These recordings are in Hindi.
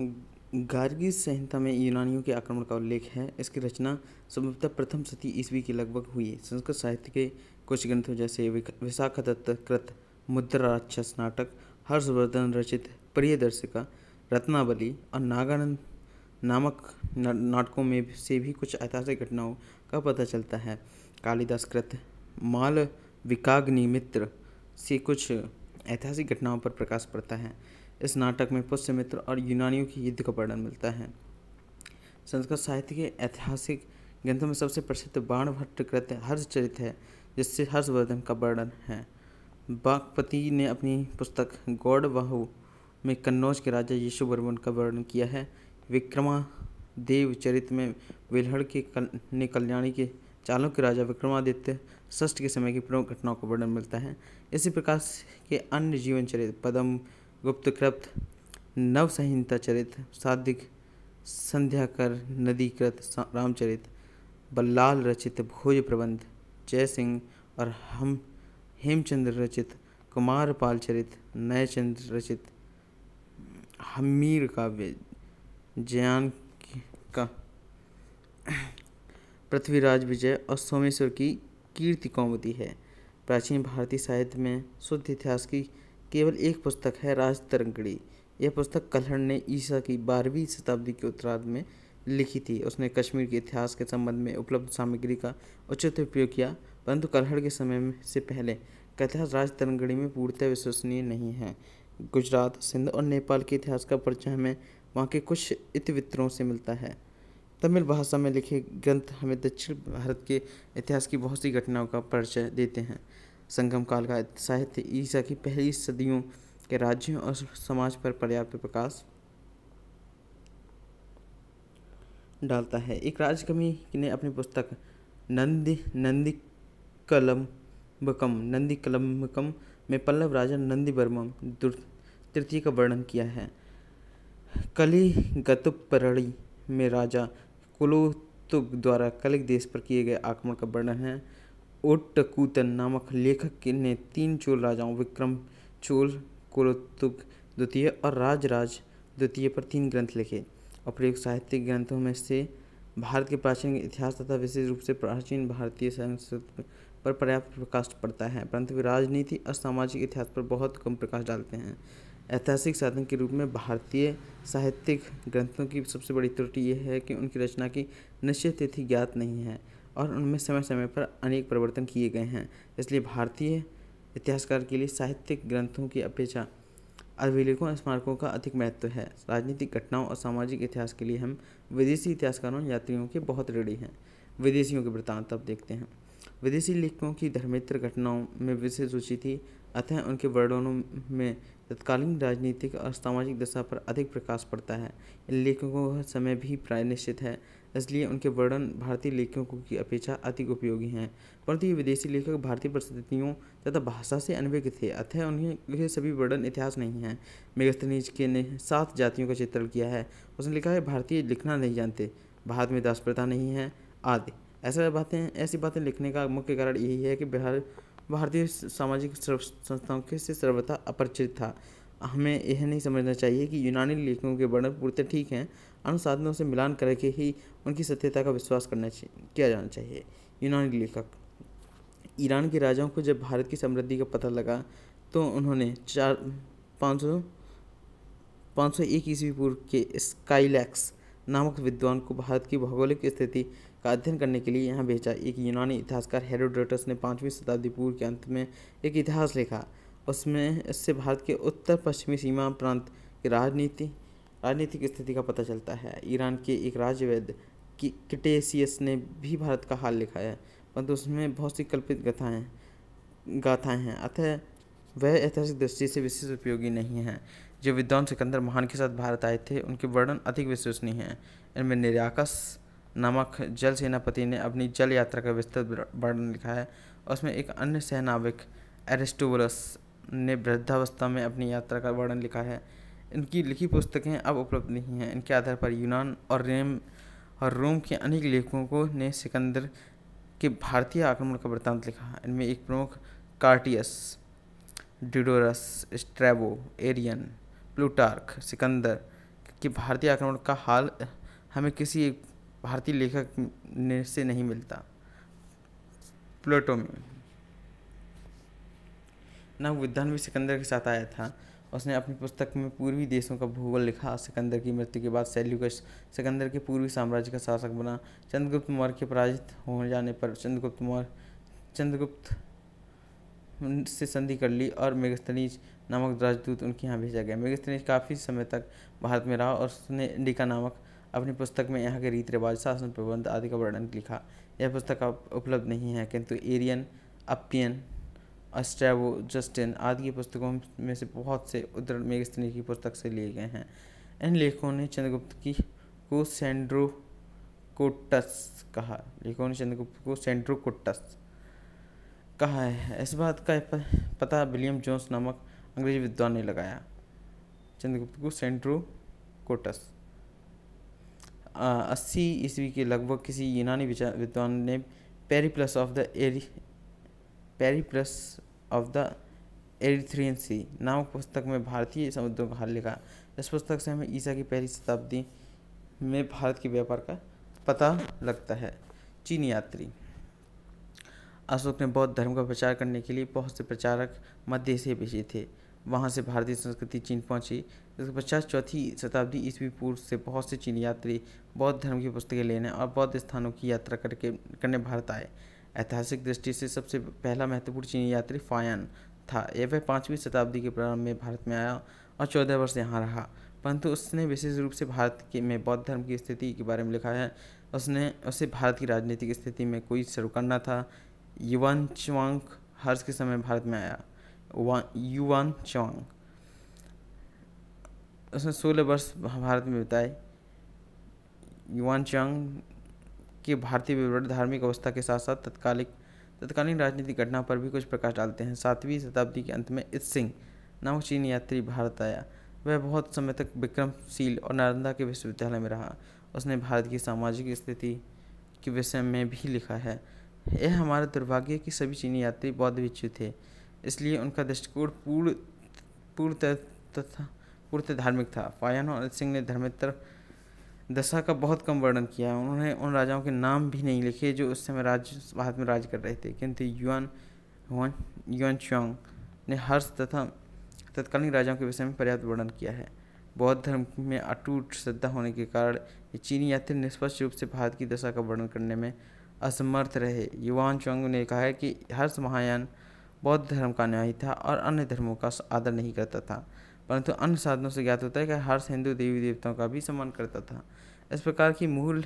गार्गी संहिता में यूनानियों के आक्रमण का उल्लेख है इसकी रचना संभवतः प्रथम सती ईस्वी के लगभग हुई है संस्कृत साहित्य के कुछ ग्रंथों जैसे विशाखादत्त कृत मुद्राक्षस नाटक हर्षवर्धन रचित प्रियदर्शिका रत्नावली और नागानंद नामक नाटकों में से भी कुछ ऐतिहासिक घटनाओं का पता चलता है कालिदास कृत माल विकाग्निमित्र से कुछ ऐतिहासिक घटनाओं पर प्रकाश पड़ता है इस नाटक में पुष्यमित्र और यूनानियों के युद्ध का वर्णन मिलता है संस्कृत साहित्य के ऐतिहासिक ग्रंथों में सबसे प्रसिद्ध बाणभट्ट कृत्य हर्षचरित है जिससे हर्षवर्धन का वर्णन है बागपति ने अपनी पुस्तक गौड़ में कन्नौज के राजा यीशु वर्मन का वर्णन किया है विक्रमा देव चरित में वेलहड़ के कल, ने कल्याणी के चालों के राजा विक्रमादित्य षष्ठ के समय की प्रमुख घटनाओं का वर्णन मिलता है इसी प्रकार के अन्य जीवन चरित्र पदम कृप्त नव संहिता चरित साधिक संध्याकर नदीकृत रामचरित बल्लाल रचित भोज प्रबंध जय सिंह और हम हेमचंद्र रचित कुमारपाल चरित नयचंद्र रचित हमीर काव्य जयान का पृथ्वीराज विजय और सोमेश्वर की कीर्ति कौमती है प्राचीन भारतीय साहित्य में शुद्ध इतिहास की केवल एक पुस्तक है राजतरंगड़ी यह पुस्तक कल्हण ने ईसा की बारहवीं शताब्दी के उत्तरार्ध में लिखी थी उसने कश्मीर के इतिहास के संबंध में उपलब्ध सामग्री का उचित उपयोग किया परंतु कल्हण के समय में से पहले कथा राजतरंगड़ी में पूर्णतः विश्वसनीय नहीं है गुजरात सिंध और नेपाल के इतिहास का परिचय हमें वहाँ के कुछ इतिवित्रों से मिलता है तमिल भाषा में लिखे ग्रंथ हमें दक्षिण भारत के इतिहास की बहुत सी घटनाओं का परिचय देते हैं संगम काल का साहित्य ईसा की पहली सदियों के राज्यों और समाज पर पर्याप्त प्रकाश डालता है एक राजकवि ने अपनी पुस्तक नंद नंदी कलम बकम नंदी कलम बकम में पल्लव राजा नंदी तृतीय का वर्णन किया है कली गतुपरड़ी में राजा कुलोतुग द्वारा कलिक देश पर किए गए आक्रमण का वर्णन है ओट्टकूतन नामक लेखक ने तीन चोल राजाओं विक्रम चोल कुलोत्तुक द्वितीय और राजराज द्वितीय पर तीन ग्रंथ लिखे और प्रयुक्त साहित्यिक ग्रंथों में से भारत के प्राचीन इतिहास तथा विशेष रूप से प्राचीन भारतीय संस्कृति पर पर्याप्त प्रकाश पड़ता है परंतु वे राजनीति और सामाजिक इतिहास पर बहुत कम प्रकाश डालते हैं ऐतिहासिक साधन के रूप में भारतीय साहित्यिक ग्रंथों की सबसे बड़ी त्रुटि यह है कि उनकी रचना की निश्चित तिथि ज्ञात नहीं है और उनमें समय समय पर अनेक परिवर्तन किए गए हैं इसलिए भारतीय इतिहासकार के लिए साहित्यिक ग्रंथों की अपेक्षा अभिलेखों स्मारकों का अधिक महत्व है राजनीतिक घटनाओं और सामाजिक इतिहास के लिए हम विदेशी इतिहासकारों यात्रियों के बहुत ऋणी हैं विदेशियों के वृतांत अब देखते हैं विदेशी लेखकों की धर्मेंद्र घटनाओं में विशेष रुचि थी अतः उनके वर्णनों में तत्कालीन राजनीतिक और सामाजिक दशा पर अधिक प्रकाश पड़ता है इन लेखकों का समय भी प्राय निश्चित है इसलिए उनके वर्णन भारतीय लेखकों की अपेक्षा अधिक उपयोगी हैं परंतु ये विदेशी लेखक भारतीय परिस्थितियों तथा भाषा से अनभिज्ञ थे अतः उन्हें सभी वर्णन इतिहास नहीं हैं मेगस्थनीज के ने सात जातियों का चित्रण किया है उसने लिखा है भारतीय लिखना नहीं जानते भारत में दास नहीं है आदि ऐसा बातें ऐसी बातें लिखने का मुख्य कारण यही है कि बिहार भारतीय सामाजिक संस्थाओं के से सर्वथा अपरिचित था हमें यह नहीं समझना चाहिए कि यूनानी लेखकों के वर्णन पूर्ते ठीक हैं अनुसाधनों से मिलान करके ही उनकी सत्यता का विश्वास करना किया जाना चाहिए यूनानी लेखक ईरान के राजाओं को जब भारत की समृद्धि का पता लगा तो उन्होंने चार पाँच सौ पाँच सौ एक ईस्वी पूर्व के स्काईलैक्स नामक विद्वान को भारत की भौगोलिक स्थिति का अध्ययन करने के लिए यहाँ भेजा एक यूनानी इतिहासकार हेरोडोटस ने पाँचवीं शताब्दी पूर्व के अंत में एक इतिहास लिखा उसमें इससे भारत के उत्तर पश्चिमी सीमा प्रांत की राजनीति राजनीतिक स्थिति का पता चलता है ईरान के एक राजवैद कि किटेसियस ने भी भारत का हाल लिखा है परंतु उसमें बहुत सी कल्पित कथाएँ गाथाएँ हैं अतः वह ऐतिहासिक दृष्टि से विशेष उपयोगी नहीं है जो विद्वान सिकंदर महान के साथ भारत आए थे उनके वर्णन अधिक विश्वसनीय हैं इनमें निराकस नामक जल सेनापति ने अपनी जल यात्रा का विस्तृत वर्णन लिखा है और उसमें एक अन्य सहनाविक एरिस्टोबुलस ने वृद्धावस्था में अपनी यात्रा का वर्णन लिखा है इनकी लिखी पुस्तकें अब उपलब्ध नहीं हैं इनके आधार पर यूनान और रेम और रोम के अनेक लेखकों ने सिकंदर के भारतीय आक्रमण का वृत्तांत लिखा इनमें एक प्रमुख Curtius Diodorus Strabo Arrian Plutarch Sikandar के भारतीय आक्रमण का हाल हमें किसी एक भारतीय लेखक ने से नहीं मिलता प्लेटो में नव विद्वान भी सिकंदर के साथ आया था उसने अपनी पुस्तक में पूर्वी देशों का भूगोल लिखा सिकंदर की मृत्यु के बाद सेल्यूकस सिकंदर के पूर्वी साम्राज्य का शासक बना चंद्रगुप्त मौर्य के पराजित हो जाने पर चंद्रगुप्त मौर्य चंद्रगुप्त से संधि कर ली और मेघस्तनीज नामक राजदूत उनके यहाँ भेजा गया मेघस्तनीज काफ़ी समय तक भारत में रहा और उसने इंडिका नामक अपनी पुस्तक में यहाँ के रीति रिवाज शासन प्रबंध आदि का वर्णन लिखा यह पुस्तक अब उपलब्ध नहीं है किंतु एरियन अपियन अश्चैव जस्टिन आदि की पुस्तकों में से बहुत से उद्धरण मेघस्तनी की पुस्तक से लिए गए हैं इन लेखों ने चंद्रगुप्त की को सेंड्रोकोटस कहा लेखकों ने चंद्रगुप्त को सेंड्रोकोटस कहा है इस बात का पता विलियम जोन्स नामक अंग्रेजी विद्वान ने लगाया चंद्रगुप्त को सेंड्रो कोटस अस्सी ईस्वी के लगभग किसी यूनानी विद्वान ने पेरी प्लस ऑफ द एरी Periplus of the Erythraean sea नामक पुस्तक में भारतीय समुद्रों का हल लिखा इस पुस्तक से हमें ईसा की पहली शताब्दी में भारत के व्यापार का पता लगता है चीनी यात्री अशोक ने बौद्ध धर्म का प्रचार करने के लिए बहुत से प्रचारक मध्य से भेजे थे वहाँ से भारतीय संस्कृति चीन पहुँची इसके पश्चात चौथी शताब्दी ईस्वी पूर्व से बहुत से चीनी यात्री बौद्ध धर्म की पुस्तकें लेने और बौद्ध स्थानों की यात्रा करके करने भारत आए ऐतिहासिक दृष्टि से सबसे पहला महत्वपूर्ण चीनी यात्री फायन था यह वह पाँचवीं शताब्दी के प्रारंभ में भारत में आया और चौदह वर्ष यहाँ रहा परंतु उसने विशेष रूप से भारत के में बौद्ध धर्म की स्थिति के बारे में लिखा है उसने उसे भारत की राजनीतिक स्थिति में कोई सरोकन्ना था युवान चुवांग हर्ष के समय भारत में आया युवान चुवांग उसने सोलह वर्ष भारत में बिताए युवान चुवांग कि भारतीय विवरण धार्मिक अवस्था के साथ साथ तत्कालिक तत्कालीन राजनीतिक घटना पर भी कुछ प्रकाश डालते हैं सातवीं शताब्दी के अंत में इत सिंह नामक चीनी यात्री भारत आया वह बहुत समय तक विक्रमशील और नालंदा के विश्वविद्यालय में रहा उसने भारत की सामाजिक स्थिति के विषय में भी लिखा है यह हमारा दुर्भाग्य कि सभी चीनी यात्री बौद्ध भिक्षु थे इसलिए उनका दृष्टिकोण पूर्ण पूर्ण तथा पूर्त धार्मिक था फायन और सिंह ने धर्मेतर दशा का बहुत कम वर्णन किया है उन्होंने उन राजाओं के नाम भी नहीं लिखे जो उस समय राज्य भारत में राज कर रहे थे किंतु युआन युआन चुआंग ने हर्ष तथा तत्कालीन राजाओं के विषय में पर्याप्त वर्णन किया है बौद्ध धर्म में अटूट श्रद्धा होने के कारण ये चीनी यात्री निष्पक्ष रूप से भारत की दशा का वर्णन करने में असमर्थ रहे युवान चौंग ने कहा है कि हर्ष महायान बौद्ध धर्म का न्यायी था और अन्य धर्मों का आदर नहीं करता था परंतु अन्य साधनों से ज्ञात होता है कि हर्ष हिंदू देवी देवताओं का भी सम्मान करता था इस प्रकार की मूल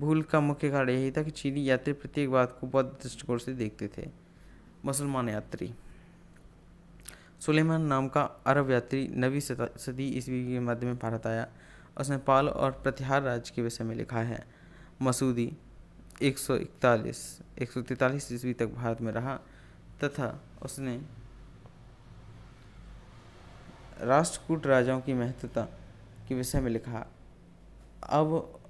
भूल का मुख्य कारण यही था कि चीनी यात्री प्रत्येक बात को बौद्ध दृष्टिकोण से देखते थे मुसलमान यात्री सुलेमान नाम का अरब यात्री नवी सदी ईस्वी के मध्य में भारत आया उसने पाल और प्रतिहार राज्य के विषय में लिखा है मसूदी 141 143 ईस्वी तक भारत में रहा तथा उसने राष्ट्रकूट राजाओं की महत्वता के विषय में लिखा अब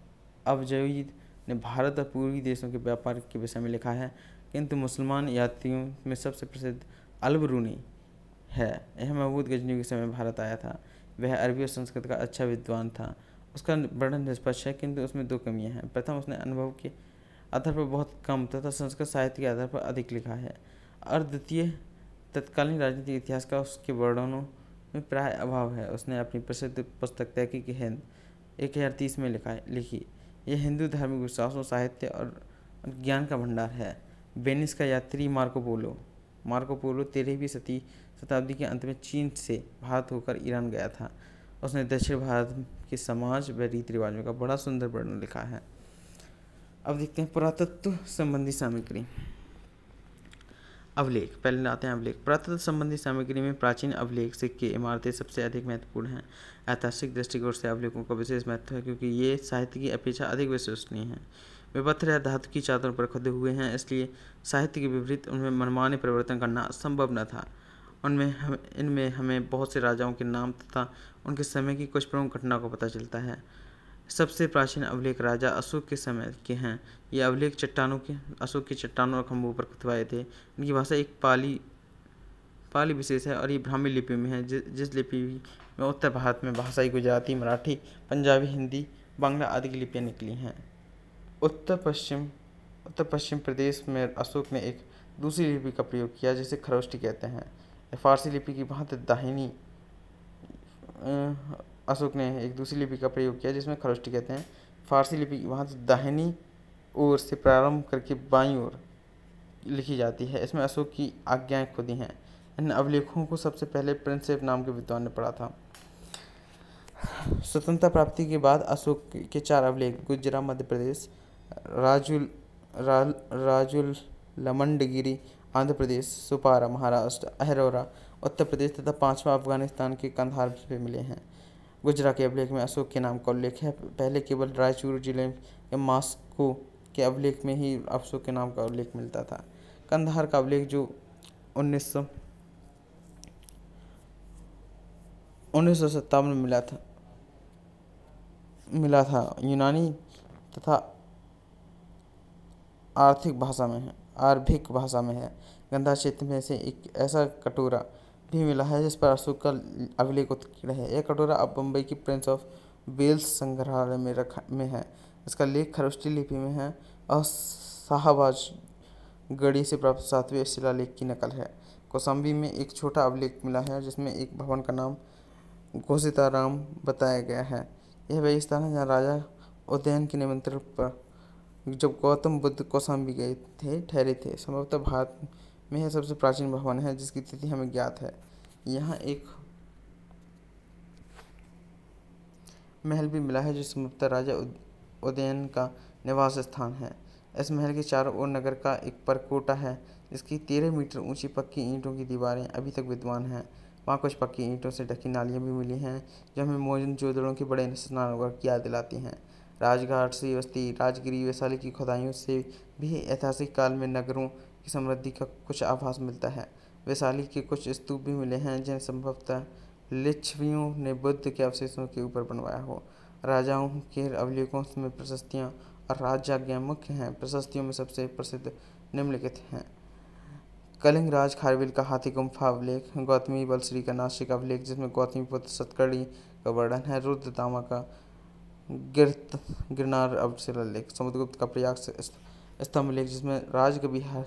अब जवीद ने भारत और पूर्वी देशों के व्यापार के विषय में लिखा है किंतु मुसलमान यात्रियों में सबसे प्रसिद्ध अलबरूनी है यह महमूद गजनी के समय भारत आया था वह अरबी और संस्कृत का अच्छा विद्वान था उसका वर्णन निष्पक्ष है किंतु उसमें दो कमियां हैं प्रथम उसने अनुभव के आधार पर बहुत कम तथा संस्कृत साहित्य के आधार पर अधिक लिखा है और द्वितीय तत्कालीन राजनीतिक इतिहास का उसके वर्णनों में प्राय अभाव है उसने अपनी प्रसिद्ध पुस्तक तहकी हिंद एक हज़ार तीस में लिखा लिखी यह हिंदू धार्मिक विश्वासों साहित्य और ज्ञान का भंडार है वेनिस का यात्री मार्को पोलो मार्को पोलो तेरहवीं सती शताब्दी के अंत में चीन से भारत होकर ईरान गया था उसने दक्षिण भारत के समाज व रीति रिवाजों का बड़ा सुंदर वर्णन लिखा है अब देखते हैं पुरातत्व संबंधी सामग्री अवलेख पहले आते हैं अवलेख पुरातत्व संबंधी सामग्री में प्राचीन अवलेख सिक्के इमारतें सबसे अधिक महत्वपूर्ण हैं ऐतिहासिक दृष्टिकोण से अवलेखों का विशेष महत्व है क्योंकि ये साहित्य की अपेक्षा अधिक विश्वसनीय है वे पत्थर या धातु की चादरों पर खुदे हुए हैं इसलिए साहित्य के विपरीत उनमें मनमान्य परिवर्तन करना असंभव न था उनमें हम इनमें हमें बहुत से राजाओं के नाम तथा उनके समय की कुछ प्रमुख घटनाओं का पता चलता है सबसे प्राचीन अभिलेख राजा अशोक के समय के हैं ये अभिलेख चट्टानों के अशोक के चट्टानों और खंभों पर खुदवाए थे इनकी भाषा एक पाली पाली विशेष है और ये ब्राह्मी लिपि में है जिस लिपि में उत्तर भारत में भाषाई गुजराती मराठी पंजाबी हिंदी बांग्ला आदि की लिपियाँ निकली हैं उत्तर पश्चिम उत्तर पश्चिम प्रदेश में अशोक ने एक दूसरी लिपि का प्रयोग किया जिसे खरोष्टी कहते हैं फारसी लिपि की बहुत दाहिनी अशोक ने एक दूसरी लिपि का प्रयोग किया जिसमें खरोष्टी कहते हैं फारसी लिपि वहाँ दाहिनी ओर से प्रारंभ करके बाई ओर लिखी जाती है इसमें अशोक की आज्ञाएँ खुदी हैं इन अभिलेखों को सबसे पहले प्रिंसेप नाम के विद्वान ने पढ़ा था स्वतंत्रता प्राप्ति के बाद अशोक के चार अभिलेख गुजरा मध्य प्रदेश राजुल राजुल लमंडगिरी आंध्र प्रदेश सुपारा महाराष्ट्र अहरोरा उत्तर प्रदेश तथा पांचवा अफगानिस्तान के कंधार से मिले हैं गुजरा के अभिलेख में अशोक के नाम का उल्लेख है पहले केवल रायचूर जिले के मास्को के अभिलेख में ही अशोक के नाम का उल्लेख मिलता था कंधार का अभिलेख जो उन्नीस सौ उन्नीस सौ सत्तावन में मिला था मिला था यूनानी तथा आर्थिक भाषा में है आर्भिक भाषा में है गंधा क्षेत्र में से एक ऐसा कटोरा भी मिला है जिस पर अशोक का अभिलेख उत्कीर्ण है यह कटोरा अब बम्बई की प्रिंस ऑफ वेल्स संग्रहालय में रखा में है इसका लेख खरुष्टी लिपि में है और शाहबाज गढ़ी से प्राप्त सातवें शिलालेख की नकल है कौसम्बी में एक छोटा अभिलेख मिला है जिसमें एक भवन का नाम घोषिताराम बताया गया है यह वही स्थान है जहाँ राजा उदयन के निमंत्रण पर जब गौतम बुद्ध कौसम्बी गए थे ठहरे थे संभवतः भारत में यह सबसे प्राचीन भवन है जिसकी तिथि हमें ज्ञात है यहाँ एक महल भी मिला है जो सिमुक्ता राजा उदयन का निवास स्थान है इस महल के चारों ओर नगर का एक परकोटा है इसकी तेरह मीटर ऊंची पक्की ईंटों की दीवारें अभी तक विद्वान हैं वहाँ कुछ पक्की ईंटों से ढकी नालियाँ भी मिली हैं जो हमें मोजन जोदड़ों के बड़े स्नानगर की याद दिलाती हैं राजघाट श्रीवस्ती राजगिरी वैशाली की खुदाइयों से भी ऐतिहासिक काल में नगरों की समृद्धि का कुछ आभास मिलता है वैशाली के कुछ स्तूप भी मिले हैं जिन्हें संभवतः लिच्छवियों ने बुद्ध के अवशेषों के ऊपर बनवाया हो राजाओं के अवलेखों में प्रशस्तियाँ और राजाज्ञा मुख्य हैं प्रशस्तियों में सबसे प्रसिद्ध निम्नलिखित हैं कलिंग राज खारविल का हाथी गुम्फा अवलेख गौतमी बलश्री का नासिक अवलेख जिसमें गौतमी पुत्र सतकड़ी का वर्णन है रुद्र दामा का गिरत गिरनार शिलालेख समुद्रगुप्त का प्रयाग स्तंभ लेख जिसमें राजकवि हर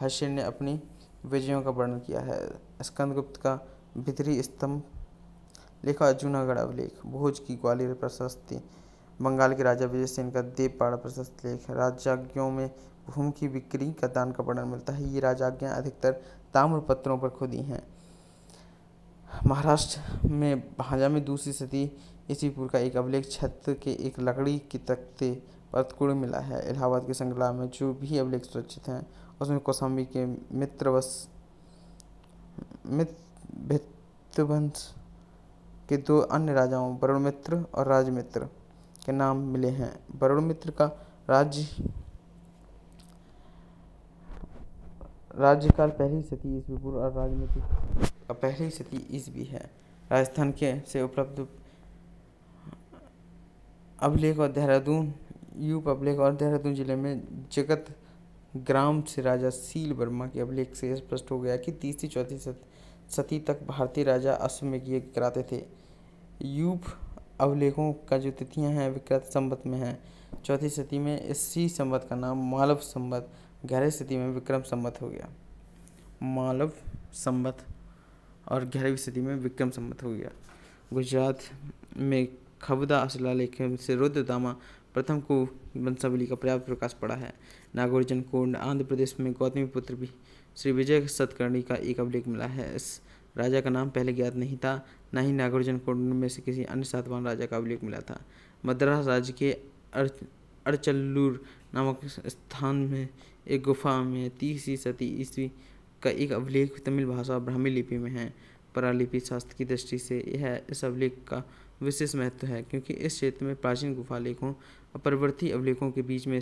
हर्षिण ने अपनी विजयों का वर्णन किया है स्कंदगुप्त का भितरी स्तंभ लेखा जूनागढ़ अभिलेख भोज की ग्वालियर प्रशस्ति बंगाल के राजा विजय सेन का देवपाड़ा प्रशस्त लेख राजाज्ञों में भूमि की बिक्री का दान का वर्णन मिलता है ये राजाज्ञा अधिकतर ताम्र पत्रों पर खुदी हैं महाराष्ट्र में भाजा में दूसरी सदी इसी पूर्व का एक अभिलेख छत के एक लकड़ी के तख्ते पर मिला है इलाहाबाद के संग्रह में जो भी अभिलेख सुरक्षित हैं उसमें कौसम्बी के मित्रवश मित्रवंश के दो अन्य राजाओं वरुण मित्र और राजमित्र के नाम मिले हैं वरुण मित्र का राज्य राज्यकाल पहली सती ईस्वी पूर्व और राजमित्र का पहली सती ईस्वी है राजस्थान के से उपलब्ध अभिलेख और देहरादून यूप अभिलेख और देहरादून जिले में जगत ग्राम से राजा सील वर्मा के अभिलेख से स्पष्ट हो गया कि तीसरी चौथी सती तक भारतीय राजा अश्वमेघ कराते थे यूप अभिलेखों का जो तिथियां हैं विक्रत संबत में हैं चौथी सती में इसी संबत का नाम मालव संबत ग्यारह सती में विक्रम संबत हो गया मालव संबत और ग्यारहवीं सदी में विक्रम संबत हो गया गुजरात में खबदा असला लेखन से रुद्रदामा प्रथम को वंशावली का पर्याप्त प्रकाश पड़ा है नागोर्जन कुंड आंध्र प्रदेश में गौतमी पुत्र भी श्री विजय सतकर्णी का एक अभिलेख मिला है इस राजा का नाम पहले ज्ञात नहीं था न ही नागोर्जन कुंड में से किसी अन्य सातवान राजा का अभिलेख मिला था मद्रास राज्य के अड़चल्लूर नामक स्थान में एक गुफा में तीसरी सती ईस्वी का एक अभिलेख तमिल भाषा ब्राह्मी लिपि में है परालिपि शास्त्र की दृष्टि से यह इस अभिलेख का विशेष महत्व है क्योंकि इस क्षेत्र में प्राचीन गुफा लेखों और परवर्ती अभिलेखों के बीच में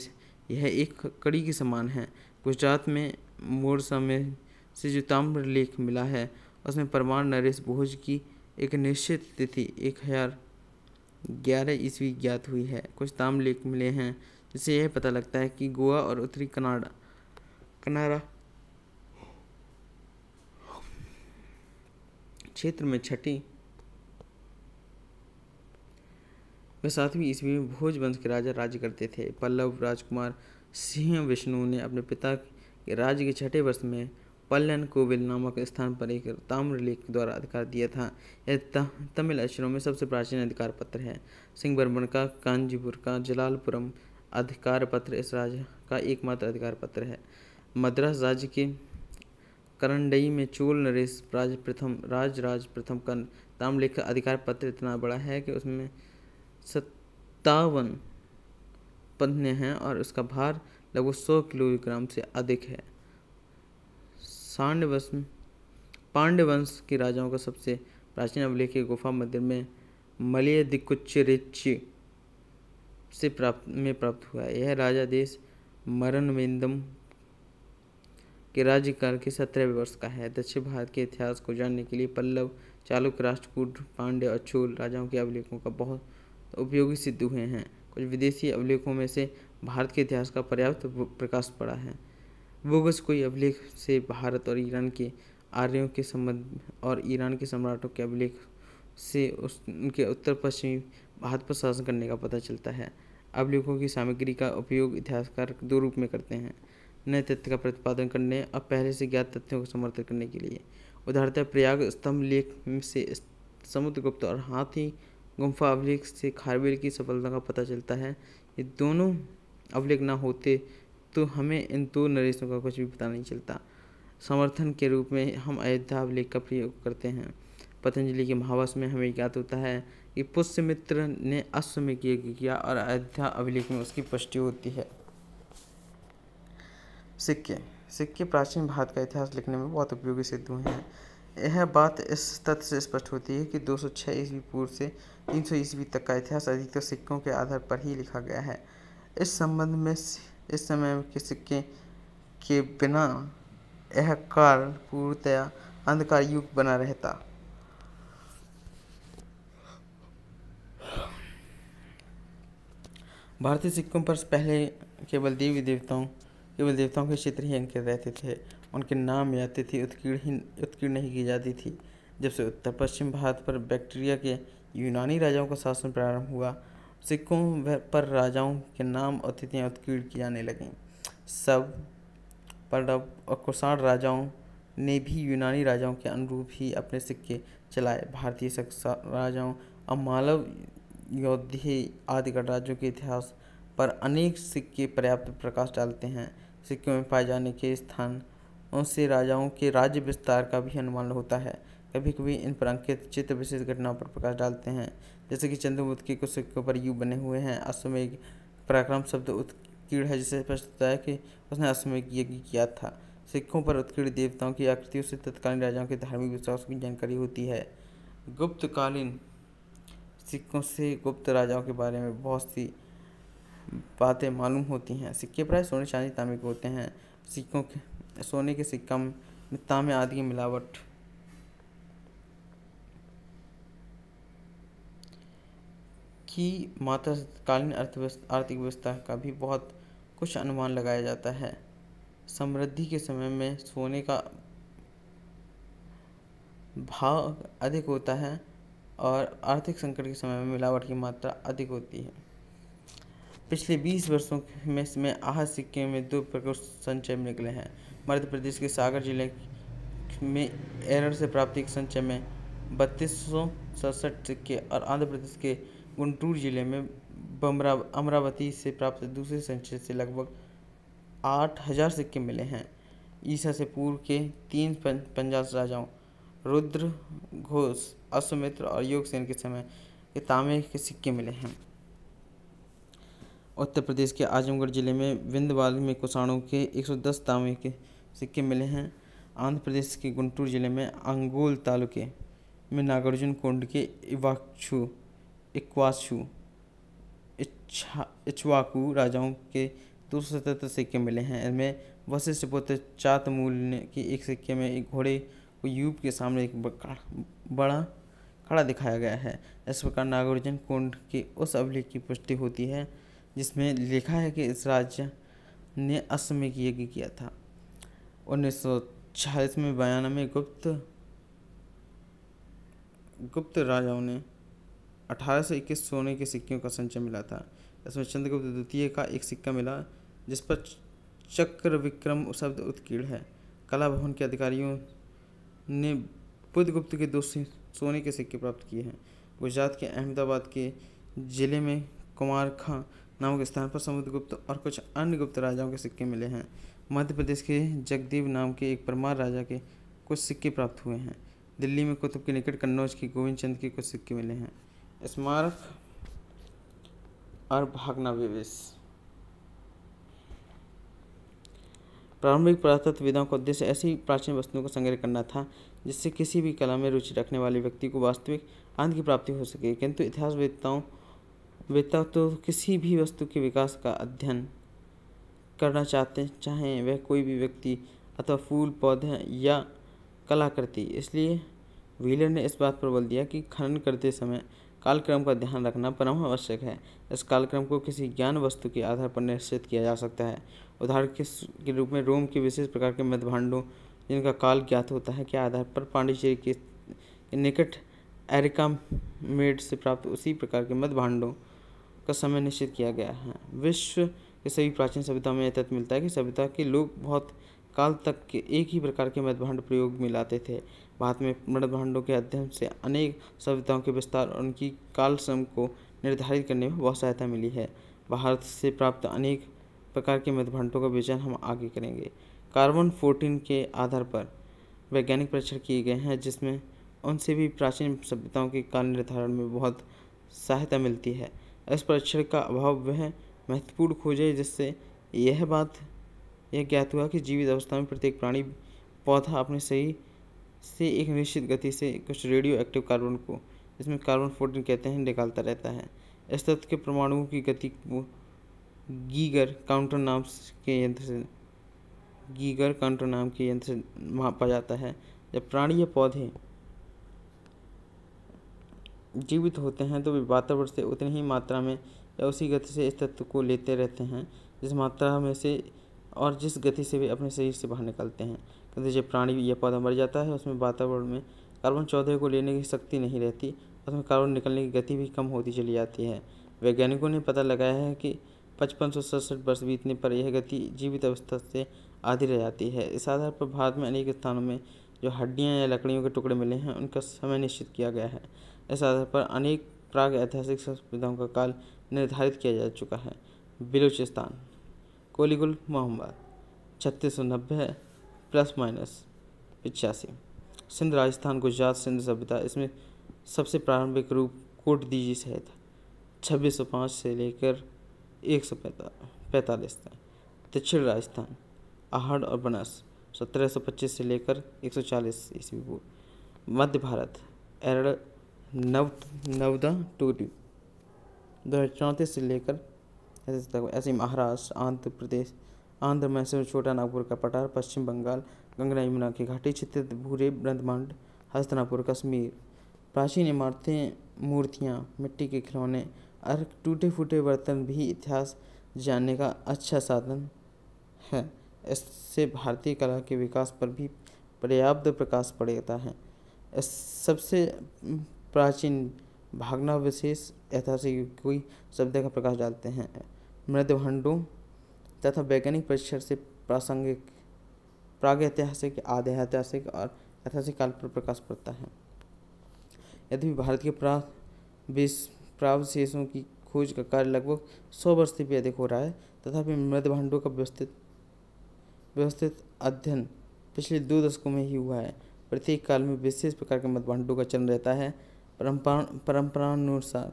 यह एक कड़ी के समान है गुजरात में मोर समय से जो ताम्र लेख मिला है उसमें परमान नरेश भोज की एक निश्चित तिथि एक हजार ग्यारह ईस्वी ज्ञात हुई है कुछ ताम्रलेख मिले हैं जिससे यह पता लगता है कि गोवा और उत्तरी कनाडा कनारा क्षेत्र में छठी वे सातवीं ईस्वी में भोज वंश के राजा राज्य करते थे पल्लव राजकुमार सिंह विष्णु ने अपने पिता के राज्य के छठे वर्ष में पल्लन कोविल नामक स्थान पर एक ताम्रलेख द्वारा अधिकार दिया था यह तमिल अक्षरों में सबसे प्राचीन अधिकार पत्र है सिंह बर्मन का कांजीपुर का जलालपुरम अधिकार पत्र इस राज्य का एकमात्र अधिकार पत्र है मद्रास राज्य के करंडई में चोल नरेश राज प्रथम राज राज प्रथम का ताम्रलेख अधिकार पत्र इतना बड़ा है कि उसमें सत्तावन पन्ने हैं और उसका भार लगभग सौ किलोग्राम से अधिक है सांडवंश पांडवंश के राजाओं का सबसे प्राचीन अभिलेख गुफा मंदिर में मलय दिकुचरिच से प्राप्त में प्राप्त हुआ है यह राजा देश मरणवेंदम के राज्यकाल के सत्रहवें वर्ष का है दक्षिण भारत के इतिहास को जानने के लिए पल्लव चालुक्य राष्ट्रकूट पांडे और चोल राजाओं के अभिलेखों का बहुत उपयोगी सिद्ध हुए हैं कुछ विदेशी अभिलेखों में से भारत के इतिहास का पर्याप्त प्रकाश पड़ा है बोगस कोई अभिलेख से भारत और ईरान के आर्यों के संबंध और ईरान के सम्राटों के अभिलेख से उस उनके उत्तर पश्चिमी भारत पर शासन करने का पता चलता है अभिलेखों की सामग्री का उपयोग इतिहासकार दो रूप में करते हैं नए तथ्य का प्रतिपादन करने और पहले से ज्ञात तथ्यों को समर्थन करने के लिए उदाहरणतः प्रयाग स्तंभ लेख से समुद्रगुप्त और हाथी गुम्फा अभिलेख से खारवेल की सफलता का पता चलता है ये दोनों अभिलेख ना होते तो हमें इन दो नरेशों का कुछ भी पता नहीं चलता समर्थन के रूप में हम अयोध्या अभिलेख का प्रयोग करते हैं पतंजलि के महावास में हमें ज्ञात होता है कि पुष्यमित्र ने में यज्ञ किया और अयोध्या अभिलेख में उसकी पुष्टि होती है सिक्के सिक्के प्राचीन भारत का इतिहास लिखने में बहुत उपयोगी सिद्ध हुए हैं यह बात इस तथ्य से स्पष्ट होती है कि 206 सौ ईस्वी पूर्व से तीन सौ ईस्वी तक का इतिहास अधिकतर सिक्कों के आधार पर ही लिखा गया है इस संबंध में इस समय के सिक्के के बिना यह काल पूर्णतया अंधकार युग बना रहता भारतीय सिक्कों पर पहले केवल देवी देवताओं केवल देवताओं के चित्र ही अंकित रहते थे उनके नाम या तिथि उत्कीर्ण ही उत्कीर्ण नहीं की जाती थी जब से उत्तर पश्चिम भारत पर बैक्टीरिया के यूनानी राजाओं का शासन प्रारंभ हुआ सिक्कों पर राजाओं के नाम और उत्कीर्ण की जाने लगीं सब पंडव और कुषाण राजाओं ने भी यूनानी राजाओं के अनुरूप ही अपने सिक्के चलाए भारतीय राजाओं और मालव योद्धे आदि गणराज्यों के इतिहास पर अनेक सिक्के पर्याप्त प्रकाश डालते हैं सिक्कों में पाए जाने के स्थान उनसे राजाओं के राज्य विस्तार का भी अनुमान होता है कभी कभी इन पर अंकित चित्र विशेष घटनाओं पर प्रकाश डालते हैं जैसे कि चंद्रगुप्त के कुछ सिक्कों पर यू बने हुए हैं अश्वमेघ पराक्रम शब्द उत्कीर्ण है जिसे स्पष्ट होता है कि उसने अश्वमेघ यज्ञ किया था सिक्कों पर उत्कीर्ण देवताओं की आकृतियों से तत्कालीन राजाओं के धार्मिक विश्वास की जानकारी होती है गुप्तकालीन सिक्कों से गुप्त राजाओं के बारे में बहुत सी बातें मालूम होती हैं सिक्के प्राय सोने चांदी तांबे के होते हैं सिक्कों के सोने के सिक्का में तांबे आदि की मिलावट की मातृकालीन अर्थव्यवस्था आर्थिक व्यवस्था का भी बहुत कुछ अनुमान लगाया जाता है समृद्धि के समय में सोने का भाव अधिक होता है और आर्थिक संकट के समय में मिलावट की मात्रा अधिक होती है पिछले 20 वर्षों में इसमें आह सिक्के में दो प्रकार संचय निकले हैं मध्य प्रदेश के सागर जिले में एरर से प्राप्त एक संचय में बत्तीस सौ सड़सठ सिक्के और आंध्र प्रदेश के गुंटूर जिले में बमरा अमरावती से प्राप्त दूसरे संचय से लगभग आठ हजार सिक्के मिले हैं ईसा से पूर्व के तीन पंजास राजाओं रुद्र घोष अश्वमित्र और योगसेन के समय के तांबे के सिक्के मिले हैं उत्तर प्रदेश के आजमगढ़ ज़िले में विंध्यवाल में कुषाणों के 110 तांबे के सिक्के मिले हैं आंध्र प्रदेश के गुंटूर जिले में अंगोल तालुके में नागार्जुन कुंड के इवाक्षु इक्वाशु इच्छा इच्छवाकू राजाओं के दो सौ सतहत्तर सिक्के मिले हैं इनमें वशिष्ठ पुत्र चातमूल ने के एक सिक्के में एक घोड़े को यूप के सामने एक बड़ा खड़ा दिखाया गया है इस प्रकार नागार्जुन कुंड के उस अभिलेख की पुष्टि होती है जिसमें लिखा है कि इस राज्य ने असम में यज्ञ किया था उन्नीस सौ छियालीस में बयान में गुप्त गुप्त राजाओं ने अठारह सौ इक्कीस सोने के सिक्कों का संचय मिला था इसमें चंद्रगुप्त द्वितीय का एक सिक्का मिला जिस पर चक्र विक्रम शब्द उत्कीर्ण है कला भवन के अधिकारियों ने बुद्धगुप्त के दो सोने के सिक्के प्राप्त किए हैं गुजरात के अहमदाबाद के ज़िले में कुमार खां नामक स्थान पर समुद्रगुप्त और कुछ अन्य गुप्त राजाओं के सिक्के मिले हैं मध्य प्रदेश के जगदीव नाम के एक परमार राजा के कुछ सिक्के प्राप्त हुए हैं दिल्ली में कुतुब के निकट कन्नौज की गोविंद चंद के कुछ सिक्के मिले हैं स्मारक और भागना विवेश प्रारंभिक पुरातत्वविदों का उद्देश्य ऐसी प्राचीन वस्तुओं का संग्रह करना था जिससे किसी भी कला में रुचि रखने वाले व्यक्ति को वास्तविक आनंद की प्राप्ति हो सके किंतु इतिहासवेदताओं वेदता तो किसी भी वस्तु के विकास का अध्ययन करना चाहते हैं चाहे वह कोई भी व्यक्ति अथवा फूल पौधे या कलाकृति इसलिए व्हीलर ने इस बात पर बल दिया कि खनन करते समय कालक्रम का ध्यान रखना परम आवश्यक है इस कालक्रम को किसी ज्ञान वस्तु के आधार पर निश्चित किया जा सकता है उदाहरण के रूप में रोम के विशेष प्रकार के मृतभांडों जिनका काल ज्ञात होता है के आधार पर पांडिचेरी के निकट एरिका मेड से प्राप्त उसी प्रकार के मधभांडों का समय निश्चित किया गया है विश्व के सभी प्राचीन सभ्यता में यह तथ्य मिलता है कि सभ्यता के लोग बहुत काल तक के एक ही प्रकार के मधभांड प्रयोग में लाते थे भारत में मृदभांडों के अध्ययन से अनेक सभ्यताओं के विस्तार और उनकी काल श्रम को निर्धारित करने में बहुत सहायता मिली है भारत से प्राप्त अनेक प्रकार के मृद भांडों का विजन हम आगे करेंगे कार्बन फोर्टीन के आधार पर वैज्ञानिक परीक्षण किए गए हैं जिसमें उनसे भी प्राचीन सभ्यताओं के काल निर्धारण में बहुत सहायता मिलती है इस परीक्षण का अभाव वह महत्वपूर्ण खोज है जिससे यह बात यह ज्ञात हुआ कि जीवित अवस्था में प्रत्येक प्राणी पौधा अपने सही से एक निश्चित गति से कुछ रेडियो एक्टिव कार्बन को जिसमें कार्बन फोर्टीन कहते हैं निकालता रहता है इस तत्व के परमाणुओं की गति को गीगर काउंटर नाम के यंत्र से गीगर काउंटर नाम के यंत्र से मापा जाता है जब प्राणी या पौधे जीवित होते हैं तो वे वातावरण से उतनी ही मात्रा में या उसी गति से इस तत्व को लेते रहते हैं जिस मात्रा में से और जिस गति से वे अपने शरीर से बाहर निकलते हैं तो जब प्राणी या पौधा मर जाता है उसमें वातावरण में कार्बन चौदह को लेने की शक्ति नहीं रहती उसमें कार्बन निकलने की गति भी कम होती चली जाती है वैज्ञानिकों ने पता लगाया है कि पचपन सौ सड़सठ वर्ष बीतने पर यह गति जीवित अवस्था से आधी रह जाती है इस आधार पर भारत में अनेक स्थानों में जो हड्डियाँ या लकड़ियों के टुकड़े मिले हैं उनका समय निश्चित किया गया है इस आधार पर अनेक प्राग ऐतिहासिक संस्कृतियों का काल निर्धारित किया जा चुका है बिलोचिस्तान कोलीगुल मोहम्मद छत्तीस सौ नब्बे प्लस माइनस पिचासी सिंध राजस्थान गुजरात सिंध सभ्यता इसमें सबसे प्रारंभिक रूप कोट से था छब्बीस सौ पाँच से लेकर एक सौ पैंतालीस तक दक्षिण राजस्थान आहड़ और बनास सत्रह सौ पच्चीस से लेकर एक सौ चालीस ईस्वी पूर्व मध्य भारत एरड़ नव नवदा टूटी दो हज़ार चौंतीस से लेकर ऐसे महाराष्ट्र आंध्र प्रदेश आंध्र मैसूर छोटा नागपुर का पठार पश्चिम बंगाल गंगा यमुना की घाटी चित्रित भूरे ब्रह्मांड हस्तनापुर कश्मीर प्राचीन इमारतें मूर्तियाँ मिट्टी के खिलौने और टूटे फूटे बर्तन भी इतिहास जानने का अच्छा साधन है इससे भारतीय कला के विकास पर भी पर्याप्त प्रकाश पड़ता है इस सबसे प्राचीन भागना विशेष ऐतिहासिक कोई शब्द का प्रकाश डालते हैं मृदभंडों तथा वैज्ञानिक परीक्षण से प्रासंगिक प्रागैतिहासिक ऐतिहासिक और ऐतिहासिक काल पर प्रकाश पड़ता है यदि भारत के प्रा प्रावशेषों की खोज का कार्य लगभग सौ वर्ष से भी अधिक हो रहा है तथापि मृद भांडों का व्यवस्थित व्यवस्थित अध्ययन पिछले दो दशकों में ही हुआ है प्रत्येक काल में विशेष प्रकार के मृद का चलन रहता है परंपरा परंपरानुसार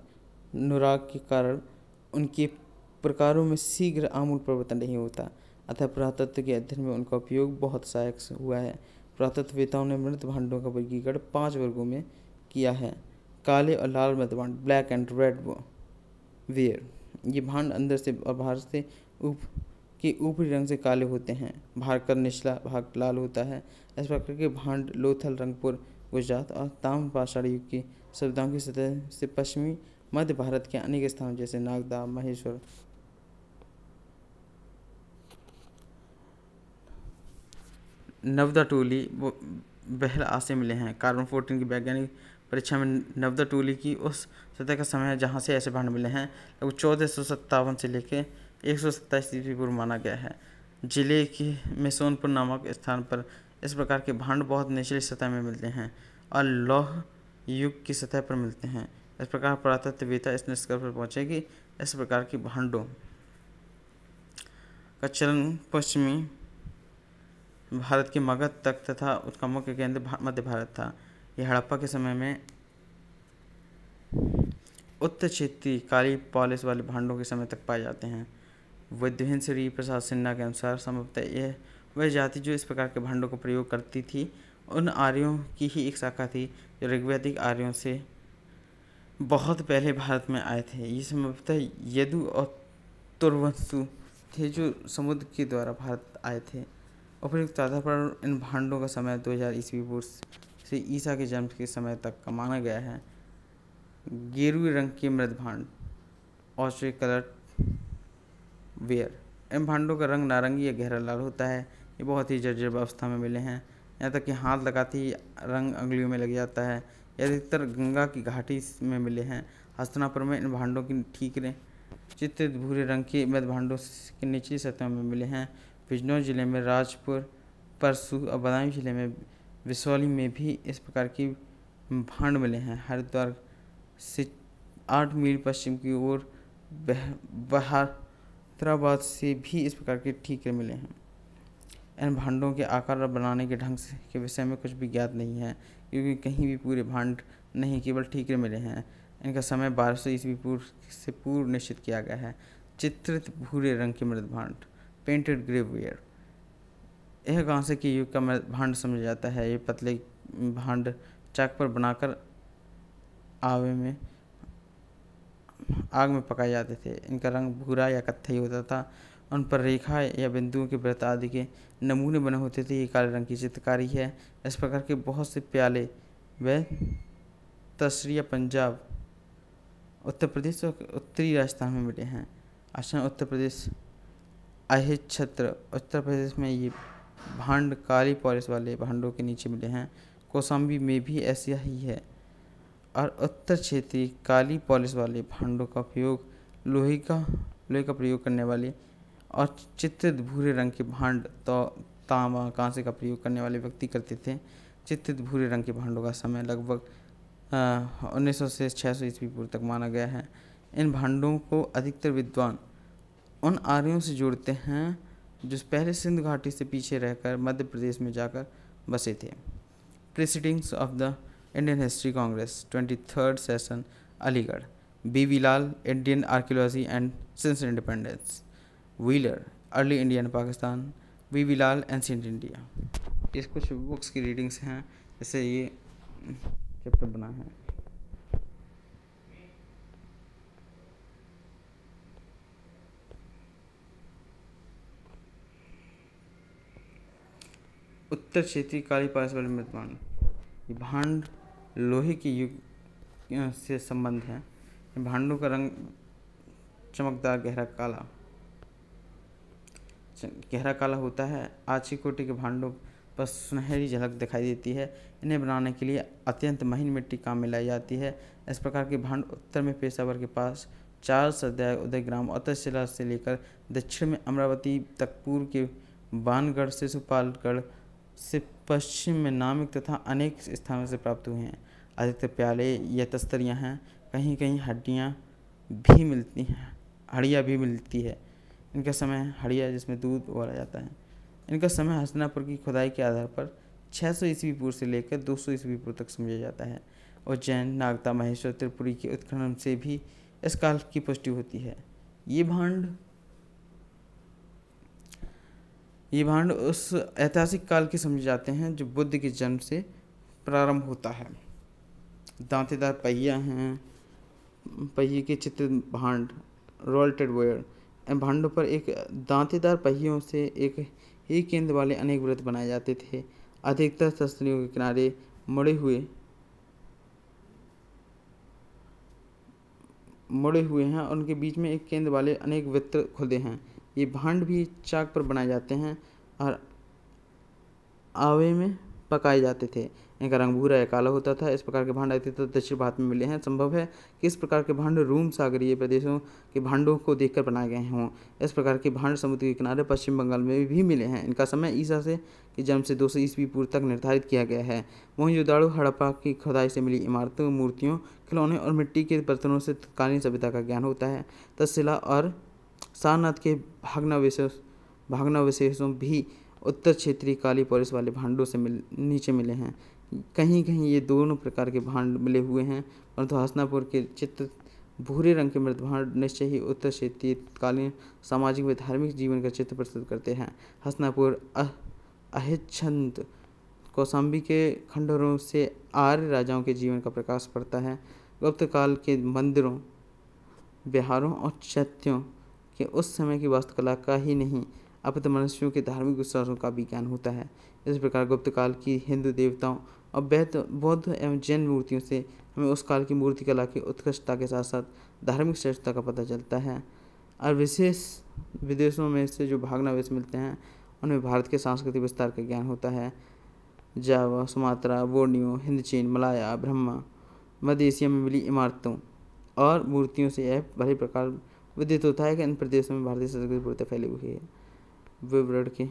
अनुराग के कारण उनके प्रकारों में शीघ्र आमूल परिवर्तन नहीं होता अतः पुरातत्व के अध्ययन में उनका उपयोग बहुत सहायक हुआ है पुरातत्ववेताओं ने मृत भांडों का वर्गीकरण पाँच वर्गों में किया है काले और लाल मृत भांड ब्लैक एंड रेड वेयर ये भांड अंदर से और बाहर से उप के ऊपरी रंग से काले होते हैं भाग का निचला भाग लाल होता है इस प्रकार के भांड लोथल रंगपुर गुजरात और ताम पाषाण युग की शब्दाओं की सतह से पश्चिमी मध्य भारत के अनेक स्थानों जैसे नागदा महेश्वर नवदा वो बहल आसे मिले हैं कार्बन फोर्टीन की वैज्ञानिक परीक्षा में नवदा टोली की उस सतह का समय है जहाँ से ऐसे भांड मिले हैं लगभग चौदह सौ सत्तावन से लेकर एक सौ सत्ताईस ईस्वी पूर्व माना गया है जिले के मेसोनपुर नामक स्थान पर इस प्रकार के भांड बहुत निचली सतह में मिलते हैं और लौह युग की सतह पर मिलते हैं इस प्रकार पुरातत्ववेता इस निष्कर्ष पर पहुँचेगी कि इस प्रकार की भांडों का चलन पश्चिमी भारत के मगध तक तथा उसका मुख्य केंद्र मध्य भारत था यह हड़प्पा के समय में उत्तर क्षेत्रीय काली पॉलिस वाले भांडों के समय तक पाए जाते हैं विध्वंस श्री प्रसाद सिन्हा के अनुसार संभवतः यह वह जाति जो इस प्रकार के भांडों का प्रयोग करती थी उन आर्यों की ही एक शाखा थी जो ऋग्वैदिक आर्यों से बहुत पहले भारत में आए थे ये संभवतः यदु और तुरवंशु थे जो समुद्र के द्वारा भारत आए थे उपयुक्त आधार पर इन भांडों का समय 2000 हज़ार ईस्वी पूर्व से ईसा के जन्म के समय तक का माना गया है गेरू रंग के मृद भांड ऑस्ट्रे कलर वेयर इन भांडों का रंग नारंगी या गहरा लाल होता है ये बहुत ही जर्जर अवस्था में मिले हैं यहाँ तक कि हाथ लगाते ही रंग अंगुलियों में लग जाता है अधिकतर गंगा की घाटी में मिले हैं हस्तनापुर में इन भांडों की ठीकरें चित्र भूरे रंग के मृत भांडों के निचली सतह में मिले हैं बिजनौर ज़िले में राजपुर परसू और बदायूं ज़िले में विसौली में भी इस प्रकार की भांड मिले हैं हरिद्वार से आठ मील पश्चिम की ओर बहादराबाद से भी इस प्रकार के ठीके मिले हैं इन भांडों के आकार और बनाने के ढंग से के विषय में कुछ भी ज्ञात नहीं है क्योंकि कहीं भी पूरे भांड नहीं केवल ठीकरे मिले हैं इनका समय बारह सौ ईस्वी पूर्व से पूर्व निश्चित किया गया है चित्रित भूरे रंग के मृत भांड पेंटेड ग्रेववेयर यह से कि युग का भांड समझा जाता है ये पतले भांड चाक पर बनाकर आवे में आग में पकाए जाते थे इनका रंग भूरा या कत्थई होता था उन पर रेखा या बिंदुओं के व्रत आदि के नमूने बने होते थे ये काले रंग की चित्रकारी है इस प्रकार के बहुत से प्याले व तस्रिया पंजाब उत्तर प्रदेश और उत्तरी राजस्थान में मिले हैं आसान उत्तर प्रदेश अहित छत्र उत्तर प्रदेश में ये भांड काली पॉलिश वाले भांडों के नीचे मिले हैं कौसम्बी में भी ऐसा ही है और उत्तर क्षेत्रीय काली पॉलिश वाले भांडों का उपयोग लोहे का लोहे का प्रयोग करने वाले और चित्रित भूरे रंग के भांड तो तांबा कांसे का प्रयोग करने वाले व्यक्ति करते थे चित्रित भूरे रंग के भांडों का समय लगभग उन्नीस से छः सौ ईस्वी पूर्व तक माना गया है इन भांडों को अधिकतर विद्वान उन आर्यों से जुड़ते हैं जो पहले सिंध घाटी से पीछे रहकर मध्य प्रदेश में जाकर बसे थे proceedings of the Indian history congress twenty third session Aligarh B V Lal Indian archaeology and since independence Wheeler early Indian Pakistan V V Lal ancient India ये कुछ बुक्स की रीडिंग्स हैं जैसे ये चैप्टर बना है उत्तर क्षेत्रीय काली पारस्परिक मृतमान ये भांड लोहे के युग से संबंध है भांडों का रंग चमकदार गहरा काला गहरा काला होता है आची कोटी के भांडों पर सुनहरी झलक दिखाई देती है इन्हें बनाने के लिए अत्यंत महीन मिट्टी काम में लाई जाती है इस प्रकार के भांड उत्तर में पेशावर के पास चार ग्राम उदयग्राम अतशिला से लेकर दक्षिण में अमरावती तक पूर्व के बानगढ़ से सुपालगढ़ से पश्चिम में नामिक तथा अनेक स्थानों से प्राप्त हुए हैं अधिकतर प्याले या तस्तरियाँ हैं कहीं कहीं हड्डियाँ भी मिलती हैं हड़िया भी मिलती है इनका समय हड़िया जिसमें दूध उबाला जाता है इनका समय हसनापुर की खुदाई के आधार पर 600 सौ ईस्वी पूर्व से लेकर 200 सौ ईस्वी पूर्व तक समझा जाता है और जैन नागता महेश्वर त्रिपुरी के उत्खनन से भी इस काल की पुष्टि होती है ये भांड ये भांड उस ऐतिहासिक काल के समझे जाते हैं जो बुद्ध के जन्म से प्रारंभ होता है दांतेदार पहिया हैं पहिए के चित्र भांड रोल्टेड वेयर इन भांडों पर एक दांतेदार पहियों से एक ही केंद्र वाले अनेक व्रत बनाए जाते थे अधिकतर शस्त्रियों के किनारे मुड़े हुए मुड़े हुए हैं और उनके बीच में एक केंद्र वाले अनेक वृत्त खुदे हैं ये भांड भी चाक पर बनाए जाते हैं और आवे में पकाए जाते थे इनका रंग भूरा या काला होता था इस प्रकार के भांड आते तो दक्षिण भारत में मिले हैं संभव है कि इस प्रकार के भांड रूम सागरीय प्रदेशों के भांडों को देखकर बनाए गए हों इस प्रकार के भांड समुद्र के किनारे पश्चिम बंगाल में भी मिले हैं इनका समय ईसा से के जन्म से दो सौ ईस्वी पूर्व तक निर्धारित किया गया है मोहनजोदाड़ो हड़प्पा की खुदाई से मिली इमारतों मूर्तियों खिलौने और मिट्टी के बर्तनों से तत्कालीन सभ्यता का ज्ञान होता है तत्शिला और सारनाथ के भागनावशेष भागनावशेषों भी उत्तर क्षेत्रीय काली पॉलिस वाले भांडों से मिल नीचे मिले हैं कहीं कहीं ये दोनों प्रकार के भांड मिले हुए हैं परंतु हसनापुर के चित्र भूरे रंग के मृत भांड निश्चय ही उत्तर क्षेत्रीय कालीन सामाजिक व धार्मिक जीवन का चित्र प्रस्तुत करते हैं हसनापुर अहिछंद कौसाम्बी के खंडहरों से आर्य राजाओं के जीवन का प्रकाश पड़ता है गुप्त काल के मंदिरों बिहारों और चैत्यों कि उस समय की वास्तुकला का ही नहीं अपित मनुष्यों के धार्मिक विश्वासों का भी ज्ञान होता है इस प्रकार गुप्त काल की हिंदू देवताओं और बैत बौद्ध एवं जैन मूर्तियों से हमें उस काल की मूर्ति कला की उत्कृष्टता के साथ साथ धार्मिक श्रेष्ठता का पता चलता है और विशेष विदेशों में से जो भागनावेश मिलते हैं उनमें भारत के सांस्कृतिक विस्तार का ज्ञान होता है जावा सुमात्रा बोर्नियो हिंद चीन मलाया ब्रह्मा मध्य एशिया में मिली इमारतों और मूर्तियों से यह भरी प्रकार विदित होता है कि इन प्रदेशों में भारतीय संस्कृति पूर्वता फैली हुई है विवरण के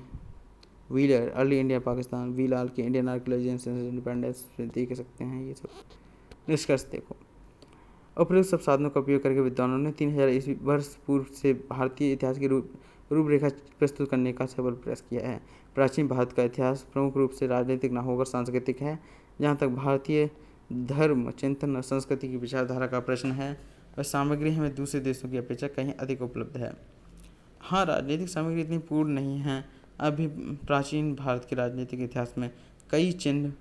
व्हीलर अर्ली इंडिया पाकिस्तान वीलाल के इंडियन आर्कोलॉजी इंडिपेंडेंस देख सकते हैं ये सब निष्कर्ष देखो उपयुक्त सब साधनों का उपयोग करके विद्वानों ने तीन हजार ईस्वी वर्ष पूर्व से भारतीय इतिहास की रूप रूपरेखा प्रस्तुत करने का सबल प्रयास किया है प्राचीन भारत का इतिहास प्रमुख रूप से राजनीतिक न होकर सांस्कृतिक है जहाँ तक भारतीय धर्म चिंतन और संस्कृति की विचारधारा का प्रश्न है वह सामग्री हमें दूसरे देशों की अपेक्षा कहीं अधिक उपलब्ध है हाँ राजनीतिक सामग्री इतनी पूर्ण नहीं है अभी प्राचीन भारत के राजनीतिक इतिहास में कई चिन्ह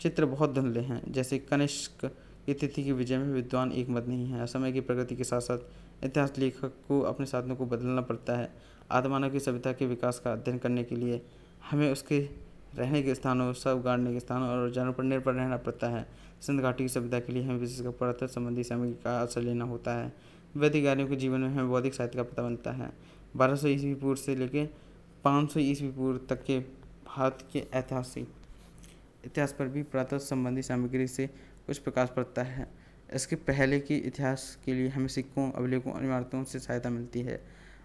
चित्र बहुत धुंधले हैं जैसे कनिष्क की तिथि की विजय में विद्वान एक मत नहीं है समय की प्रगति के साथ साथ इतिहास लेखक को अपने साधनों को बदलना पड़ता है आदमानव की सभ्यता के विकास का अध्ययन करने के लिए हमें उसके रहने के स्थानों सब गाड़ने के स्थानों और जानवर पर निर्भर रहना पड़ता है संत घाटी की सभ्यता के लिए हमें विशेष पुरातत्व संबंधी सामग्री का असर लेना होता है वैदिकारियों के जीवन में हमें बौद्धिक साहित्य का पता बनता है बारह सौ ईस्वी पूर्व से लेकर पाँच सौ ईस्वी पूर्व तक के भारत के ऐतिहासिक इतिहास पर भी पुरातत्व संबंधी सामग्री से कुछ प्रकाश पड़ता है इसके पहले के इतिहास के लिए हमें सिक्कों अभिलेखों इमारतों से सहायता मिलती है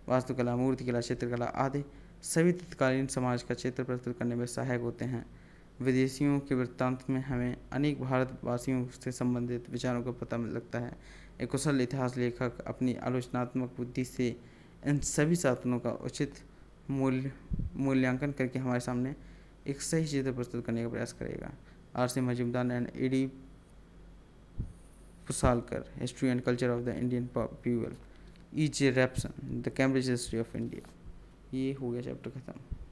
वास्तुकला मूर्तिकला चित्रकला आदि सभी तत्कालीन समाज का क्षेत्र प्रस्तुत करने में सहायक होते हैं विदेशियों के वृत्तांत में हमें अनेक भारतवासियों से संबंधित विचारों का पता लगता है एक कुशल इतिहास लेखक अपनी आलोचनात्मक बुद्धि से इन सभी साधनों का उचित मूल्य मूल्यांकन करके हमारे सामने एक सही चित्र प्रस्तुत करने का प्रयास करेगा R C Majumdar and A D Pusalkar history and culture of the Indian people E J Rapson the Cambridge history of India ये हो गया चैप्टर ख़त्म